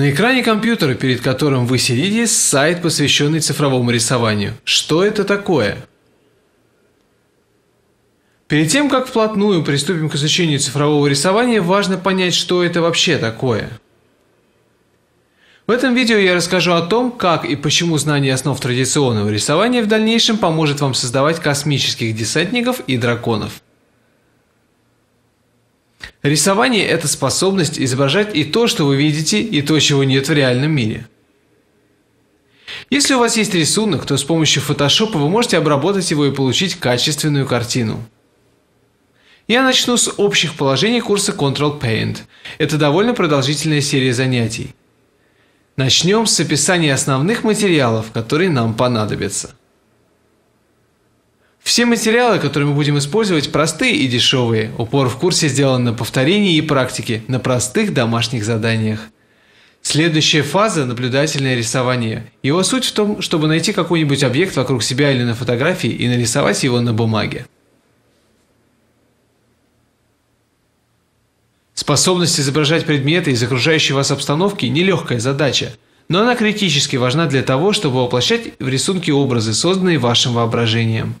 На экране компьютера, перед которым вы сидите, сайт, посвященный цифровому рисованию. Что это такое? Перед тем, как вплотную приступим к изучению цифрового рисования, важно понять, что это вообще такое. В этом видео я расскажу о том, как и почему знание основ традиционного рисования в дальнейшем поможет вам создавать космических десантников и драконов. Рисование – это способность изображать и то, что вы видите, и то, чего нет в реальном мире. Если у вас есть рисунок, то с помощью Photoshop вы можете обработать его и получить качественную картину. Я начну с общих положений курса Control Paint. Это довольно продолжительная серия занятий. Начнем с описания основных материалов, которые нам понадобятся. Все материалы, которые мы будем использовать, простые и дешевые. Упор в курсе сделан на повторении и практике, на простых домашних заданиях. Следующая фаза – наблюдательное рисование. Его суть в том, чтобы найти какой-нибудь объект вокруг себя или на фотографии и нарисовать его на бумаге. Способность изображать предметы из окружающей вас обстановки – нелегкая задача, но она критически важна для того, чтобы воплощать в рисунке образы, созданные вашим воображением.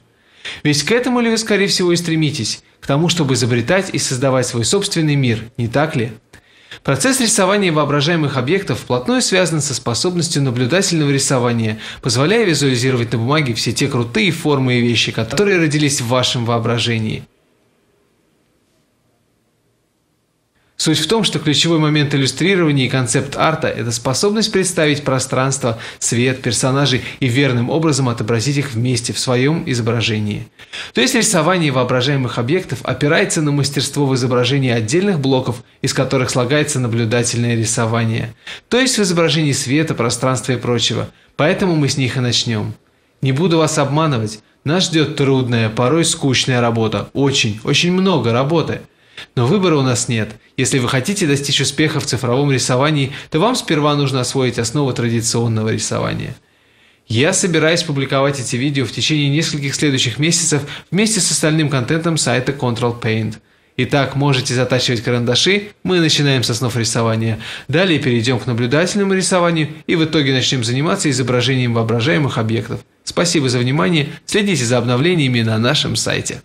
Ведь к этому ли вы, скорее всего, и стремитесь, к тому, чтобы изобретать и создавать свой собственный мир, не так ли? Процесс рисования воображаемых объектов вплотную связан со способностью наблюдательного рисования, позволяя визуализировать на бумаге все те крутые формы и вещи, которые родились в вашем воображении. Суть в том, что ключевой момент иллюстрирования и концепт арта – это способность представить пространство, свет, персонажей и верным образом отобразить их вместе в своем изображении. То есть рисование воображаемых объектов опирается на мастерство в изображении отдельных блоков, из которых слагается наблюдательное рисование. То есть в изображении света, пространства и прочего. Поэтому мы с них и начнем. Не буду вас обманывать, нас ждет трудная, порой скучная работа, очень, очень много работы – но выбора у нас нет. Если вы хотите достичь успеха в цифровом рисовании, то вам сперва нужно освоить основы традиционного рисования. Я собираюсь публиковать эти видео в течение нескольких следующих месяцев вместе с остальным контентом сайта Control Paint. Итак, можете затачивать карандаши, мы начинаем с основ рисования. Далее перейдем к наблюдательному рисованию и в итоге начнем заниматься изображением воображаемых объектов. Спасибо за внимание, следите за обновлениями на нашем сайте.